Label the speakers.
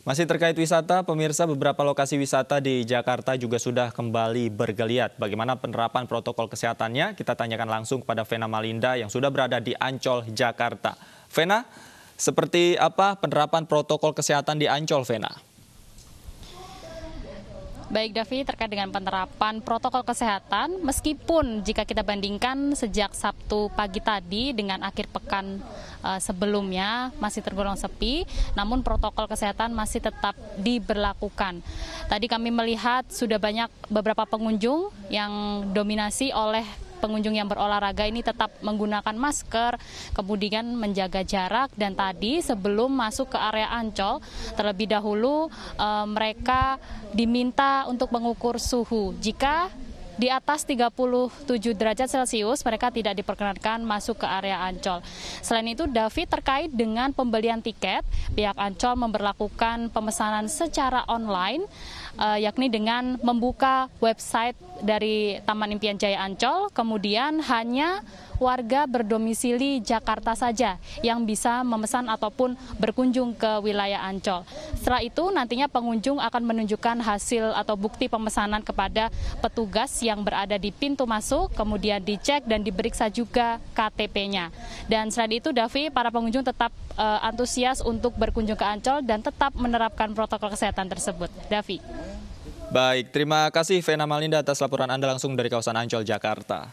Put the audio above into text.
Speaker 1: Masih terkait wisata, pemirsa beberapa lokasi wisata di Jakarta juga sudah kembali bergeliat. Bagaimana penerapan protokol kesehatannya? Kita tanyakan langsung kepada Vena Malinda yang sudah berada di Ancol, Jakarta. Vena, seperti apa penerapan protokol kesehatan di Ancol, Vena?
Speaker 2: Baik Davi, terkait dengan penerapan protokol kesehatan, meskipun jika kita bandingkan sejak Sabtu pagi tadi dengan akhir pekan eh, sebelumnya masih tergolong sepi, namun protokol kesehatan masih tetap diberlakukan. Tadi kami melihat sudah banyak beberapa pengunjung yang dominasi oleh pengunjung yang berolahraga ini tetap menggunakan masker, kemudian menjaga jarak dan tadi sebelum masuk ke area Ancol terlebih dahulu e, mereka diminta untuk mengukur suhu. Jika di atas 37 derajat Celcius mereka tidak diperkenankan masuk ke area Ancol. Selain itu David terkait dengan pembelian tiket, pihak Ancol memperlakukan pemesanan secara online uh, yakni dengan membuka website dari Taman Impian Jaya Ancol, kemudian hanya warga berdomisili Jakarta saja yang bisa memesan ataupun berkunjung ke wilayah Ancol. Setelah itu nantinya pengunjung akan menunjukkan hasil atau bukti pemesanan kepada petugas yang berada di pintu masuk, kemudian dicek dan diperiksa juga KTP-nya. Dan selain itu Davi, para pengunjung tetap uh, antusias untuk berkunjung ke Ancol dan tetap menerapkan protokol kesehatan tersebut. Davi.
Speaker 1: Baik, terima kasih Vena Malinda atas laporan Anda langsung dari kawasan Ancol, Jakarta.